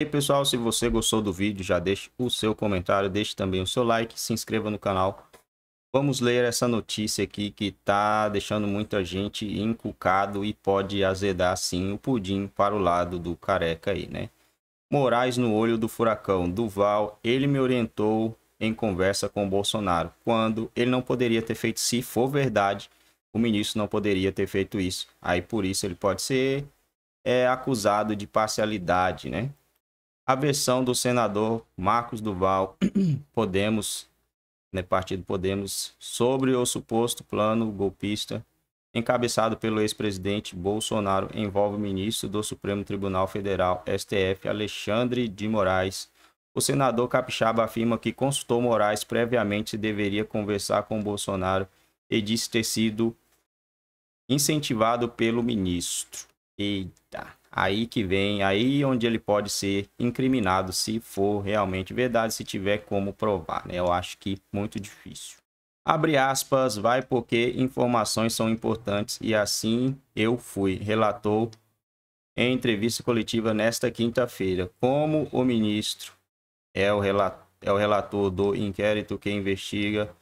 E aí, pessoal, se você gostou do vídeo, já deixe o seu comentário, deixe também o seu like, se inscreva no canal. Vamos ler essa notícia aqui que tá deixando muita gente encucado e pode azedar sim o pudim para o lado do careca aí, né? Moraes no olho do furacão. Duval, ele me orientou em conversa com Bolsonaro, quando ele não poderia ter feito, se for verdade, o ministro não poderia ter feito isso. Aí por isso ele pode ser é, acusado de parcialidade, né? a versão do senador Marcos Duval Podemos, né, partido Podemos, sobre o suposto plano golpista encabeçado pelo ex-presidente Bolsonaro envolve o ministro do Supremo Tribunal Federal, STF, Alexandre de Moraes. O senador capixaba afirma que consultou Moraes previamente se deveria conversar com Bolsonaro e disse ter sido incentivado pelo ministro. Eita. Aí que vem, aí onde ele pode ser incriminado se for realmente verdade, se tiver como provar, né? Eu acho que muito difícil. Abre aspas, vai porque informações são importantes e assim eu fui, relatou em entrevista coletiva nesta quinta-feira. Como o ministro é o, relator, é o relator do inquérito que investiga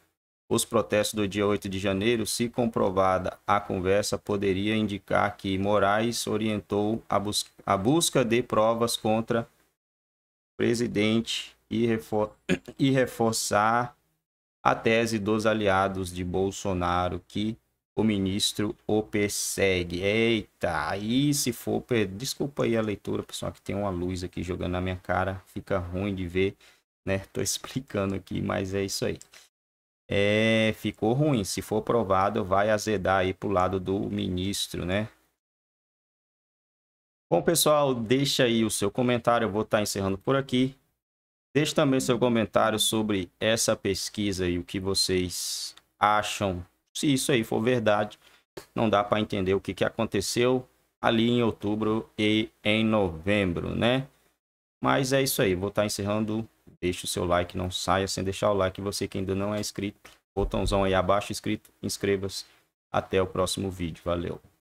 os protestos do dia 8 de janeiro, se comprovada a conversa, poderia indicar que Moraes orientou a, bus a busca de provas contra o presidente e, refor e reforçar a tese dos aliados de Bolsonaro que o ministro o persegue. Eita, aí se for. Desculpa aí a leitura, pessoal, que tem uma luz aqui jogando na minha cara, fica ruim de ver, né? Tô explicando aqui, mas é isso aí é, ficou ruim. Se for aprovado, vai azedar aí pro lado do ministro, né? Bom, pessoal, deixa aí o seu comentário. Eu vou estar tá encerrando por aqui. Deixe também seu comentário sobre essa pesquisa e o que vocês acham. Se isso aí for verdade, não dá para entender o que, que aconteceu ali em outubro e em novembro, né? Mas é isso aí. Vou estar tá encerrando Deixe o seu like, não saia sem deixar o like. Você que ainda não é inscrito, botãozão aí abaixo, inscrito, inscreva-se. Até o próximo vídeo. Valeu!